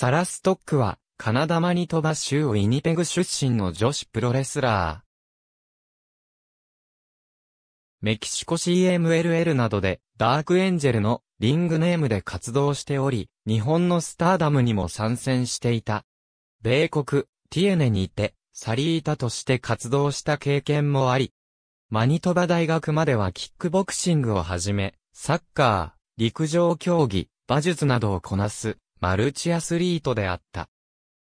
サラ・ストックは、カナダ・マニトバ州ウィニペグ出身の女子プロレスラー。メキシコ CMLL などで、ダークエンジェルのリングネームで活動しており、日本のスターダムにも参戦していた。米国、ティエネにいて、サリータとして活動した経験もあり、マニトバ大学まではキックボクシングをはじめ、サッカー、陸上競技、馬術などをこなすマルチアスリートであった。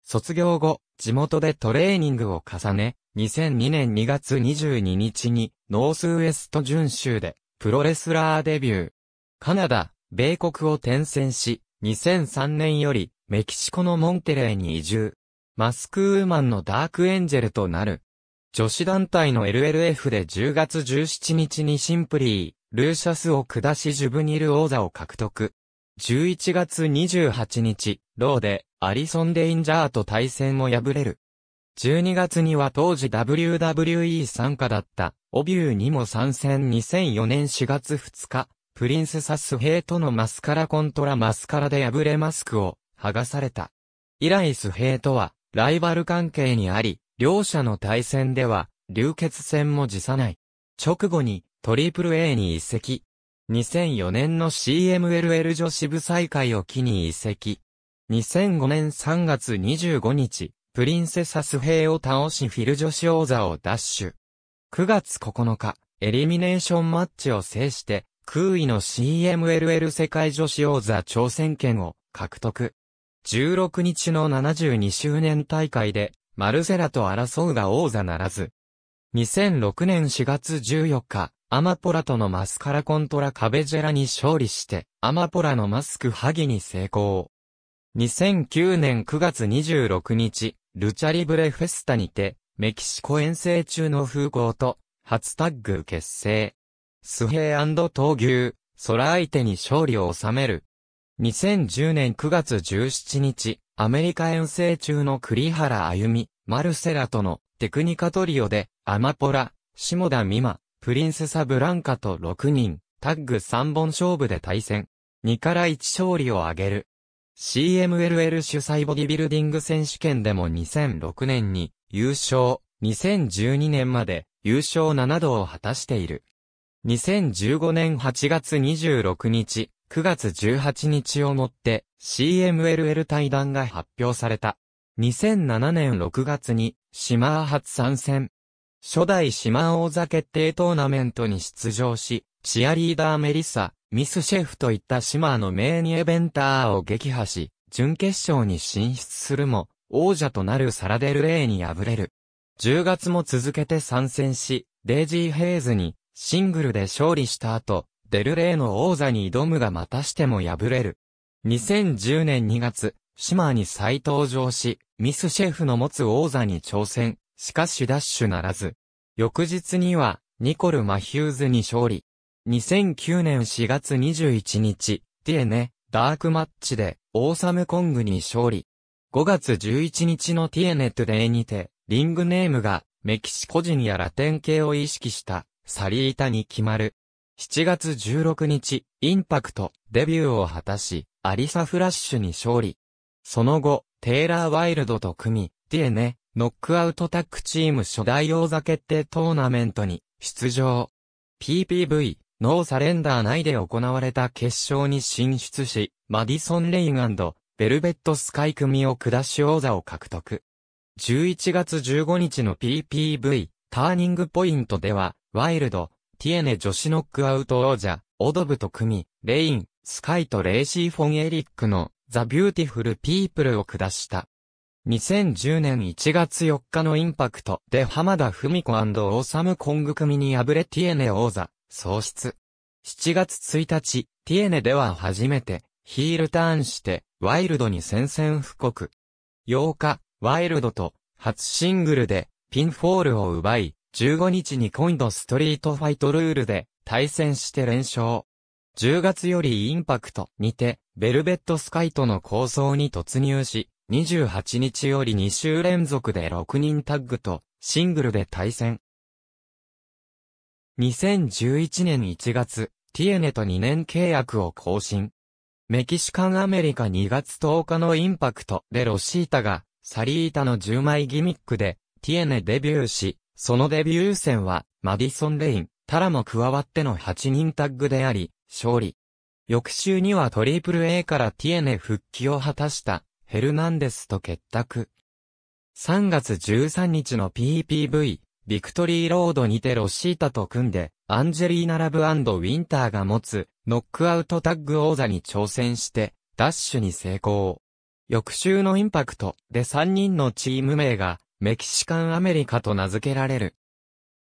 卒業後、地元でトレーニングを重ね、2002年2月22日にノースウエスト準州でプロレスラーデビュー。カナダ、米国を転戦し、2003年よりメキシコのモンテレーに移住。マスクウーマンのダークエンジェルとなる。女子団体の LLF で10月17日にシンプリー、ルーシャスを下しジュブニル王座を獲得。11月28日、ローで、アリソン・デインジャーと対戦を破れる。12月には当時 WWE 参加だった、オビューにも参戦2004年4月2日、プリンセサスヘイとのマスカラコントラマスカラで破れマスクを剥がされた。以来スヘイとはライバル関係にあり、両者の対戦では流血戦も辞さない。直後にトリプル a に移籍、2004年の CMLL 女子部再開を機に移籍。2005年3月25日、プリンセサス兵を倒しフィル女子王座を奪取。9月9日、エリミネーションマッチを制して、空位の CMLL 世界女子王座挑戦権を獲得。16日の72周年大会で、マルセラと争うが王座ならず。2006年4月14日、アマポラとのマスカラコントラカベジェラに勝利して、アマポラのマスクハギに成功。2009年9月26日、ルチャリブレフェスタにて、メキシコ遠征中の風光と、初タッグ結成。スヘイ闘牛、空相手に勝利を収める。2010年9月17日、アメリカ遠征中の栗原歩美、マルセラとのテクニカトリオで、アマポラ、下田美馬、プリンス・サブランカと6人、タッグ3本勝負で対戦。2から1勝利を挙げる。CMLL 主催ボディビルディング選手権でも2006年に優勝、2012年まで優勝7度を果たしている。2015年8月26日、9月18日をもって CMLL 対談が発表された。2007年6月にシマー初参戦。初代島王座決定トーナメントに出場し、チアリーダーメリサ、ミスシェフといった島の名にエベンターを撃破し、準決勝に進出するも、王者となるサラデル・レイに敗れる。10月も続けて参戦し、デイジー・ヘイズにシングルで勝利した後、デル・レイの王座に挑むがまたしても敗れる。2010年2月、シマーに再登場し、ミスシェフの持つ王座に挑戦。しかしダッシュならず。翌日には、ニコル・マヒューズに勝利。2009年4月21日、ティエネ、ダークマッチで、オーサム・コングに勝利。5月11日のティエネトゥデイにて、リングネームが、メキシコ人やラテン系を意識した、サリータに決まる。7月16日、インパクト、デビューを果たし、アリサ・フラッシュに勝利。その後、テイラー・ワイルドと組み、ティエネ、ノックアウトタックチーム初代王座決定トーナメントに出場。PPV、ノーサレンダー内で行われた決勝に進出し、マディソン・レインベルベットスカイ組を下し王座を獲得。11月15日の PPV、ターニングポイントでは、ワイルド、ティエネ女子ノックアウト王者、オドブと組、レイン、スカイとレイシー・フォン・エリックの、ザ・ビューティフル・ピープルを下した。2010年1月4日のインパクトで浜田文子オーサムコング組に敗れティエネ王座、喪失。7月1日、ティエネでは初めて、ヒールターンして、ワイルドに宣戦布告。8日、ワイルドと、初シングルで、ピンフォールを奪い、15日に今度ストリートファイトルールで、対戦して連勝。10月よりインパクトにて、ベルベットスカイとの構想に突入し、28日より2週連続で6人タッグとシングルで対戦。2011年1月、ティエネと2年契約を更新。メキシカンアメリカ2月10日のインパクトでロシータがサリータの10枚ギミックでティエネデビューし、そのデビュー戦はマディソン・レイン、タラも加わっての8人タッグであり、勝利。翌週にはトリプル a からティエネ復帰を果たしたヘルナンデスと結託。3月13日の PPV、ビクトリーロードにてロシータと組んで、アンジェリーナ・ラブウィンターが持つ、ノックアウトタッグ王座に挑戦して、ダッシュに成功。翌週のインパクトで3人のチーム名が、メキシカンアメリカと名付けられる。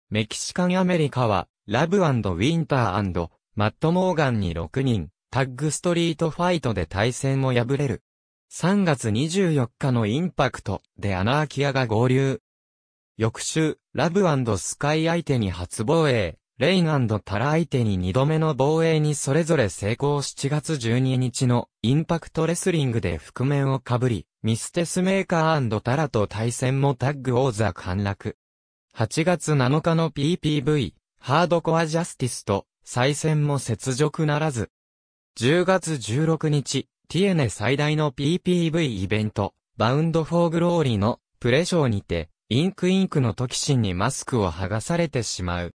メキシカンアメリカは、ラブウィンターマット・モーガンに6人、タッグストリートファイトで対戦を破れる。3月24日のインパクトでアナーキアが合流。翌週、ラブスカイ相手に初防衛、レインタラ相手に2度目の防衛にそれぞれ成功7月12日のインパクトレスリングで覆面をかぶり、ミステスメーカータラと対戦もタッグ王座陥落。8月7日の PPV、ハードコアジャスティスと再戦も雪辱ならず。10月16日、ティエネ最大の PPV イベント、バウンドフォーグローリーのプレショーにて、インクインクのトキシンにマスクを剥がされてしまう。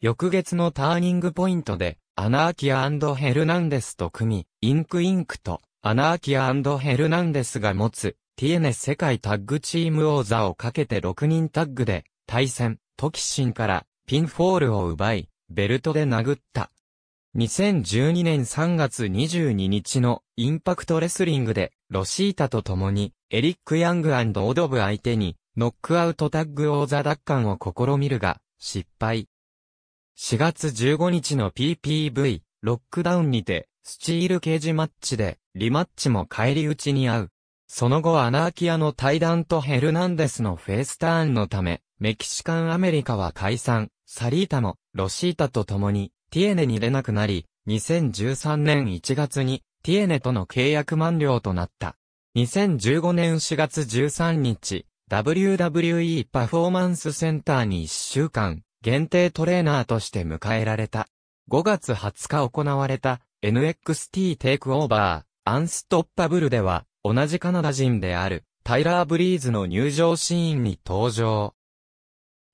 翌月のターニングポイントで、アナーキアヘルナンデスと組み、インクインクとアナーキアヘルナンデスが持つ、ティエネ世界タッグチーム王座をかけて6人タッグで、対戦、トキシンからピンフォールを奪い、ベルトで殴った。2012年3月22日のインパクトレスリングで、ロシータと共に、エリック・ヤングオドブ相手に、ノックアウトタッグ王座奪還を試みるが、失敗。4月15日の PPV、ロックダウンにて、スチールケージマッチで、リマッチも返り討ちに合う。その後アナーキアの対談とヘルナンデスのフェイスターンのため、メキシカンアメリカは解散、サリータも、ロシータと共に、ティエネに出なくなり、2013年1月にティエネとの契約満了となった。2015年4月13日、WWE パフォーマンスセンターに1週間、限定トレーナーとして迎えられた。5月20日行われた NXT テイクオーバー、アンストッパブルでは、同じカナダ人である、タイラー・ブリーズの入場シーンに登場。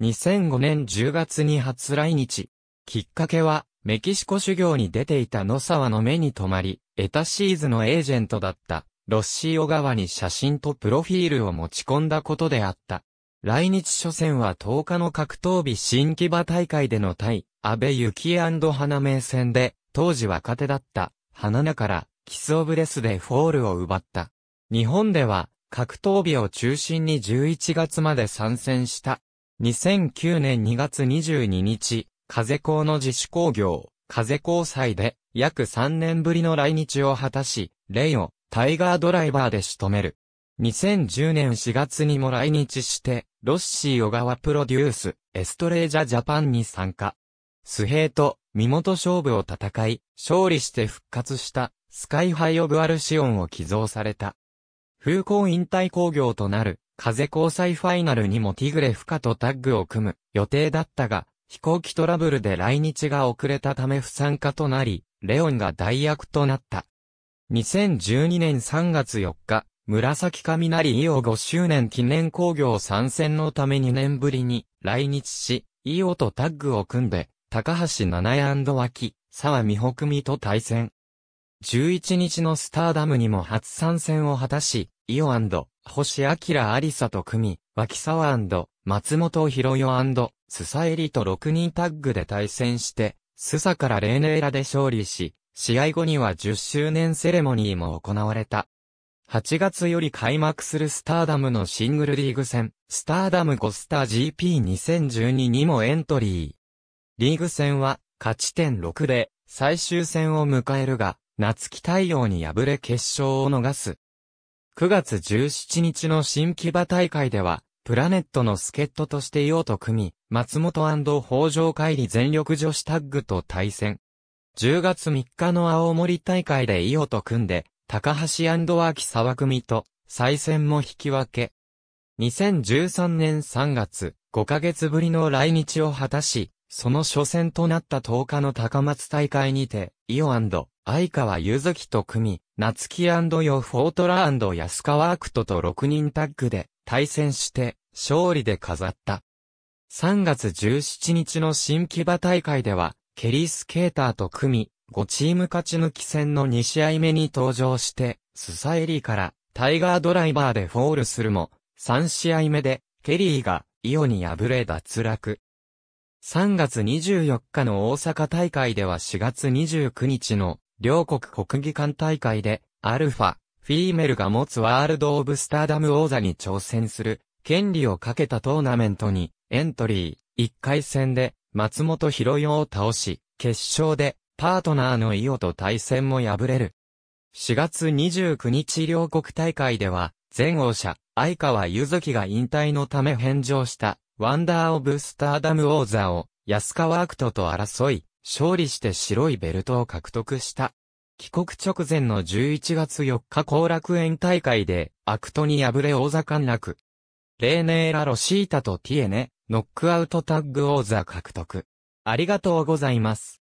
2005年10月に初来日。きっかけは、メキシコ修行に出ていた野沢の目に留まり、エタシーズのエージェントだった、ロッシー小川に写真とプロフィールを持ち込んだことであった。来日初戦は10日の格闘日新木場大会での対、安倍幸恵花名戦で、当時若手だった、花名から、キスオブレスでフォールを奪った。日本では、格闘日を中心に11月まで参戦した。2009年2月22日、風光の自主工業、風工祭で、約3年ぶりの来日を果たし、レイを、タイガードライバーで仕留める。2010年4月にも来日して、ロッシー小川プロデュース、エストレージャジャパンに参加。スヘイと、身元勝負を戦い、勝利して復活した、スカイハイオブアルシオンを寄贈された。風光引退工業となる、風交際ファイナルにもティグレフカとタッグを組む予定だったが、飛行機トラブルで来日が遅れたため不参加となり、レオンが代役となった。2012年3月4日、紫雷イオ5周年記念工業参戦のため2年ぶりに来日し、イオとタッグを組んで、高橋七重脇、沢美穂組と対戦。11日のスターダムにも初参戦を果たし、イオ星明ありさと組み、脇沢松本博代スサエリと6人タッグで対戦して、スサからレーネーラで勝利し、試合後には10周年セレモニーも行われた。8月より開幕するスターダムのシングルリーグ戦、スターダム5スター GP2012 にもエントリー。リーグ戦は、勝ち点6で、最終戦を迎えるが、夏季太陽に敗れ決勝を逃す。9月17日の新木場大会では、プラネットの助っ人として用と組み、松本北条会議全力女子タッグと対戦。10月3日の青森大会で伊予と組んで、高橋秋沢組と、再戦も引き分け。2013年3月、5ヶ月ぶりの来日を果たし、その初戦となった10日の高松大会にて、伊予相川ゆずきと組み、夏木ヨフォートラ安川アクトと6人タッグで対戦して、勝利で飾った。3月17日の新木場大会では、ケリースケーターと組み、5チーム勝ち抜き戦の2試合目に登場して、スサエリーからタイガードライバーでフォールするも、3試合目でケリーがイオに敗れ脱落。3月24日の大阪大会では4月29日の両国国技館大会でアルファ、フィーメルが持つワールド・オブ・スターダム王座に挑戦する権利をかけたトーナメントにエントリー、1回戦で、松本博洋を倒し、決勝で、パートナーの伊オと対戦も敗れる。4月29日両国大会では、前王者、相川ゆずきが引退のため返上した、ワンダー・オブ・スターダム王座を、安川アクトと争い、勝利して白いベルトを獲得した。帰国直前の11月4日後楽園大会で、アクトに敗れ王座陥落。レーネーラ・ロシータとティエネ、ノックアウトタッグ王座獲得。ありがとうございます。